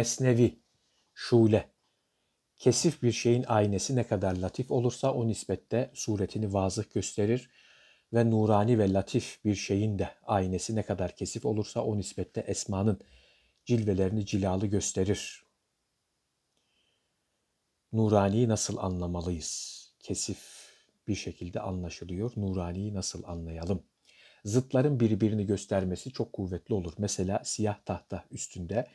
Mesnevi, şule. Kesif bir şeyin aynesi ne kadar latif olursa o nispette suretini vazıh gösterir ve nurani ve latif bir şeyin de aynesi ne kadar kesif olursa o nispette esmanın cilvelerini cilalı gösterir. Nurani'yi nasıl anlamalıyız? Kesif bir şekilde anlaşılıyor. Nurani'yi nasıl anlayalım? Zıtların birbirini göstermesi çok kuvvetli olur. Mesela siyah tahta üstünde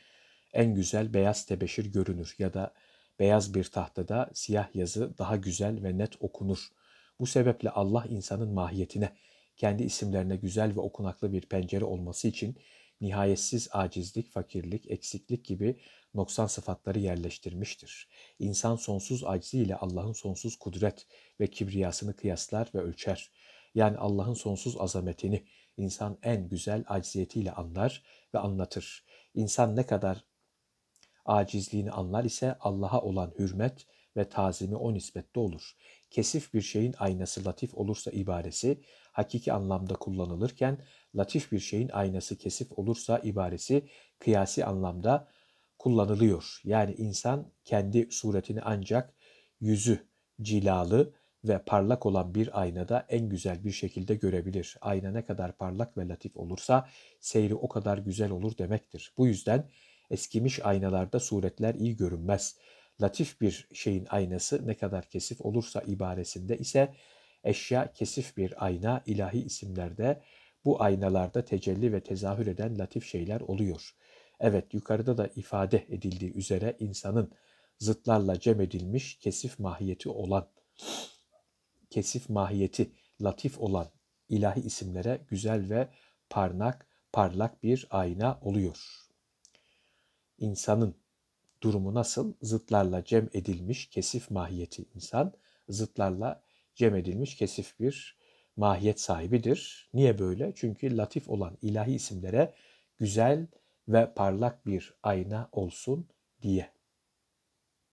en güzel beyaz tebeşir görünür ya da beyaz bir tahtada siyah yazı daha güzel ve net okunur. Bu sebeple Allah insanın mahiyetine, kendi isimlerine güzel ve okunaklı bir pencere olması için nihayetsiz acizlik, fakirlik, eksiklik gibi noksan sıfatları yerleştirmiştir. İnsan sonsuz aczi ile Allah'ın sonsuz kudret ve kibriyasını kıyaslar ve ölçer. Yani Allah'ın sonsuz azametini insan en güzel acziyetiyle anlar ve anlatır. İnsan ne kadar Acizliğini anlar ise Allah'a olan hürmet ve tazimi o nispette olur. Kesif bir şeyin aynası latif olursa ibaresi hakiki anlamda kullanılırken latif bir şeyin aynası kesif olursa ibaresi kıyasi anlamda kullanılıyor. Yani insan kendi suretini ancak yüzü cilalı ve parlak olan bir aynada en güzel bir şekilde görebilir. Ayna ne kadar parlak ve latif olursa seyri o kadar güzel olur demektir. Bu yüzden Eskimiş aynalarda suretler iyi görünmez. Latif bir şeyin aynası ne kadar kesif olursa ibaresinde ise eşya kesif bir ayna ilahi isimlerde bu aynalarda tecelli ve tezahür eden latif şeyler oluyor. Evet yukarıda da ifade edildiği üzere insanın zıtlarla cem edilmiş kesif mahiyeti olan kesif mahiyeti latif olan ilahi isimlere güzel ve parnak parlak bir ayna oluyor insanın durumu nasıl? Zıtlarla cem edilmiş kesif mahiyeti insan, zıtlarla cem edilmiş kesif bir mahiyet sahibidir. Niye böyle? Çünkü latif olan ilahi isimlere güzel ve parlak bir ayna olsun diye.